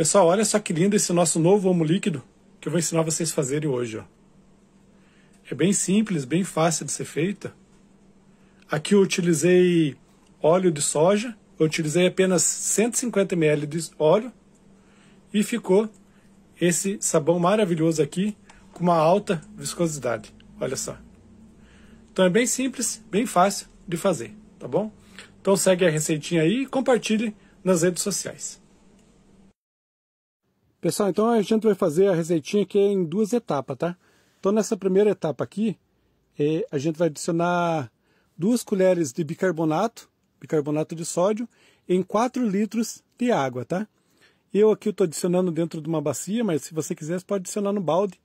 Pessoal, olha só que lindo esse nosso novo homo líquido que eu vou ensinar vocês a fazerem hoje. Ó. É bem simples, bem fácil de ser feita. Aqui eu utilizei óleo de soja, eu utilizei apenas 150 ml de óleo e ficou esse sabão maravilhoso aqui com uma alta viscosidade. Olha só. Então é bem simples, bem fácil de fazer, tá bom? Então segue a receitinha aí e compartilhe nas redes sociais. Pessoal, então a gente vai fazer a receitinha aqui em duas etapas, tá? Então nessa primeira etapa aqui, é, a gente vai adicionar duas colheres de bicarbonato, bicarbonato de sódio, em 4 litros de água, tá? Eu aqui estou adicionando dentro de uma bacia, mas se você quiser, você pode adicionar no balde,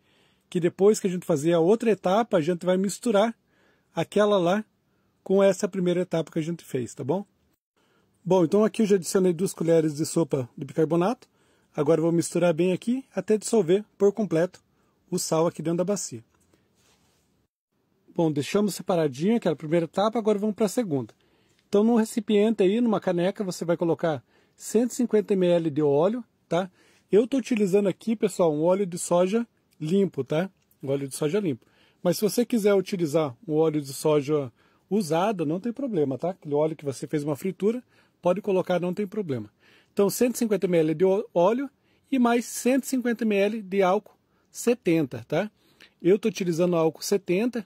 que depois que a gente fazer a outra etapa, a gente vai misturar aquela lá com essa primeira etapa que a gente fez, tá bom? Bom, então aqui eu já adicionei duas colheres de sopa de bicarbonato. Agora vou misturar bem aqui até dissolver por completo o sal aqui dentro da bacia. Bom, deixamos separadinho aquela primeira etapa, agora vamos para a segunda. Então, num recipiente aí, numa caneca, você vai colocar 150 ml de óleo, tá? Eu estou utilizando aqui, pessoal, um óleo de soja limpo, tá? Um óleo de soja limpo. Mas se você quiser utilizar um óleo de soja usado, não tem problema, tá? Aquele óleo que você fez uma fritura, pode colocar, não tem problema. Então, 150 ml de óleo e mais 150 ml de álcool 70, tá? Eu estou utilizando o álcool 70.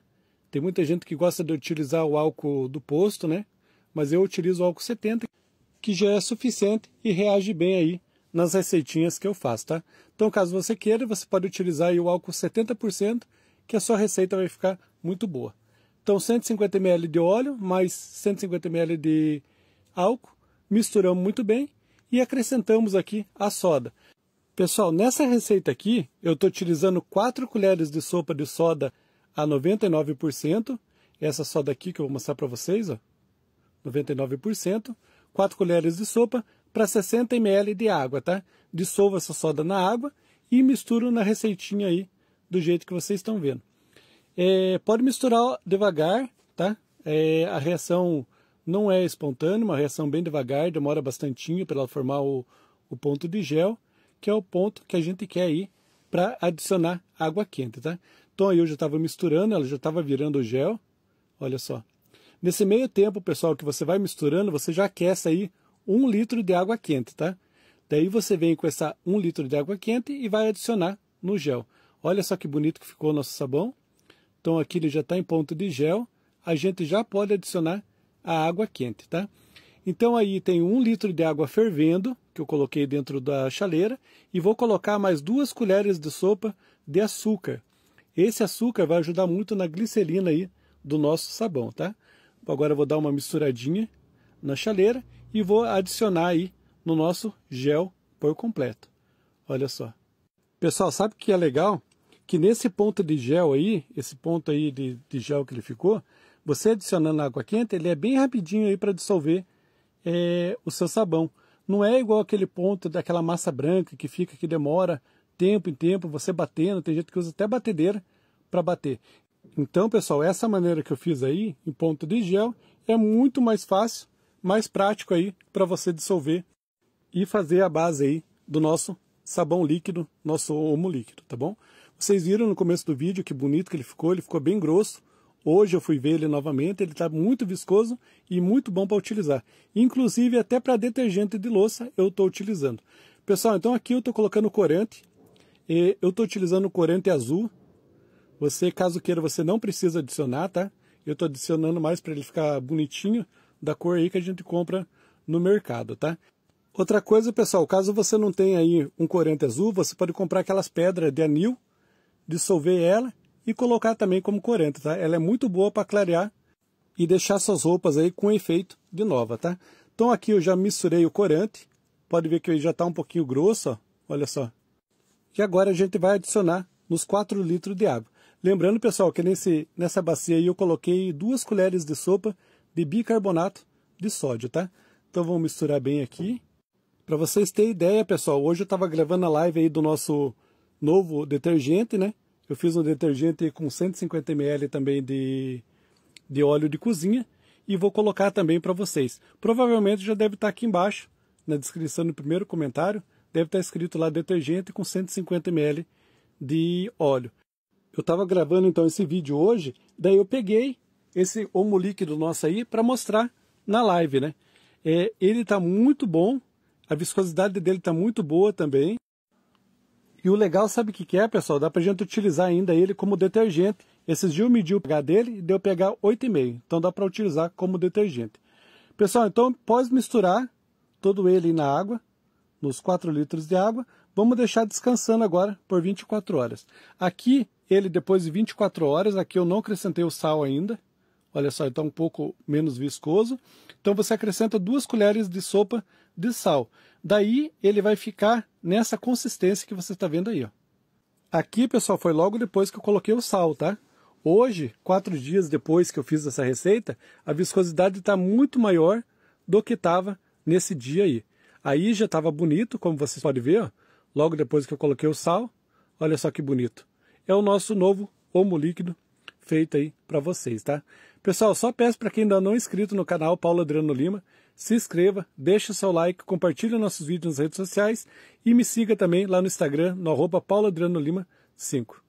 Tem muita gente que gosta de utilizar o álcool do posto, né? Mas eu utilizo o álcool 70, que já é suficiente e reage bem aí nas receitinhas que eu faço, tá? Então, caso você queira, você pode utilizar o álcool 70%, que a sua receita vai ficar muito boa. Então, 150 ml de óleo mais 150 ml de álcool, misturamos muito bem e acrescentamos aqui a soda. Pessoal, nessa receita aqui, eu estou utilizando 4 colheres de sopa de soda a 99%. Essa soda aqui que eu vou mostrar para vocês, ó, 99%. 4 colheres de sopa para 60 ml de água, tá? Dissolvo essa soda na água e misturo na receitinha aí, do jeito que vocês estão vendo. É, pode misturar devagar, tá? É, a reação não é espontâneo, uma reação bem devagar, demora bastantinho para ela formar o, o ponto de gel, que é o ponto que a gente quer ir para adicionar água quente, tá? Então aí eu já estava misturando, ela já estava virando o gel, olha só. Nesse meio tempo, pessoal, que você vai misturando, você já aquece aí um litro de água quente, tá? Daí você vem com essa um litro de água quente e vai adicionar no gel. Olha só que bonito que ficou o nosso sabão. Então aqui ele já está em ponto de gel. A gente já pode adicionar a água quente, tá? Então aí tem um litro de água fervendo, que eu coloquei dentro da chaleira, e vou colocar mais duas colheres de sopa de açúcar. Esse açúcar vai ajudar muito na glicerina aí do nosso sabão, tá? Agora vou dar uma misturadinha na chaleira e vou adicionar aí no nosso gel por completo. Olha só. Pessoal, sabe o que é legal? Que nesse ponto de gel aí, esse ponto aí de, de gel que ele ficou, você adicionando água quente, ele é bem rapidinho aí para dissolver é, o seu sabão. Não é igual aquele ponto daquela massa branca que fica, que demora tempo em tempo, você batendo, tem gente que usa até batedeira para bater. Então, pessoal, essa maneira que eu fiz aí, em ponto de gel, é muito mais fácil, mais prático aí para você dissolver e fazer a base aí do nosso sabão líquido, nosso homo líquido, tá bom? Vocês viram no começo do vídeo que bonito que ele ficou, ele ficou bem grosso, Hoje eu fui ver ele novamente, ele está muito viscoso e muito bom para utilizar. Inclusive até para detergente de louça eu estou utilizando. Pessoal, então aqui eu estou colocando corante. eu estou utilizando corante azul. Você, caso queira, você não precisa adicionar, tá? Eu estou adicionando mais para ele ficar bonitinho da cor aí que a gente compra no mercado, tá? Outra coisa, pessoal, caso você não tenha aí um corante azul, você pode comprar aquelas pedras de anil, dissolver ela e colocar também como corante, tá? Ela é muito boa para clarear e deixar suas roupas aí com efeito de nova, tá? Então aqui eu já misturei o corante, pode ver que ele já está um pouquinho grosso, ó. olha só. E agora a gente vai adicionar nos 4 litros de água. Lembrando, pessoal, que nesse, nessa bacia aí eu coloquei duas colheres de sopa de bicarbonato de sódio, tá? Então vamos misturar bem aqui. Para vocês terem ideia, pessoal, hoje eu estava gravando a live aí do nosso novo detergente, né? Eu fiz um detergente com 150 ml também de, de óleo de cozinha e vou colocar também para vocês. Provavelmente já deve estar tá aqui embaixo, na descrição do primeiro comentário, deve estar tá escrito lá detergente com 150 ml de óleo. Eu estava gravando então esse vídeo hoje, daí eu peguei esse homo líquido nosso aí para mostrar na live, né? É, ele está muito bom, a viscosidade dele está muito boa também. E o legal, sabe o que, que é, pessoal? Dá pra gente utilizar ainda ele como detergente. Esses dias eu medi o pH dele e deu pH 8,5. Então dá para utilizar como detergente. Pessoal, então após misturar todo ele na água, nos 4 litros de água. Vamos deixar descansando agora por 24 horas. Aqui, ele depois de 24 horas, aqui eu não acrescentei o sal ainda. Olha só, está um pouco menos viscoso. Então você acrescenta duas colheres de sopa de sal. Daí ele vai ficar nessa consistência que você está vendo aí. Ó. Aqui, pessoal, foi logo depois que eu coloquei o sal, tá? Hoje, quatro dias depois que eu fiz essa receita, a viscosidade está muito maior do que estava nesse dia aí. Aí já estava bonito, como vocês podem ver, ó, logo depois que eu coloquei o sal. Olha só que bonito. É o nosso novo homo líquido feita aí para vocês, tá? Pessoal, só peço para quem ainda não é inscrito no canal Paulo Adriano Lima, se inscreva, deixe seu like, compartilhe nossos vídeos nas redes sociais e me siga também lá no Instagram, no arroba 5.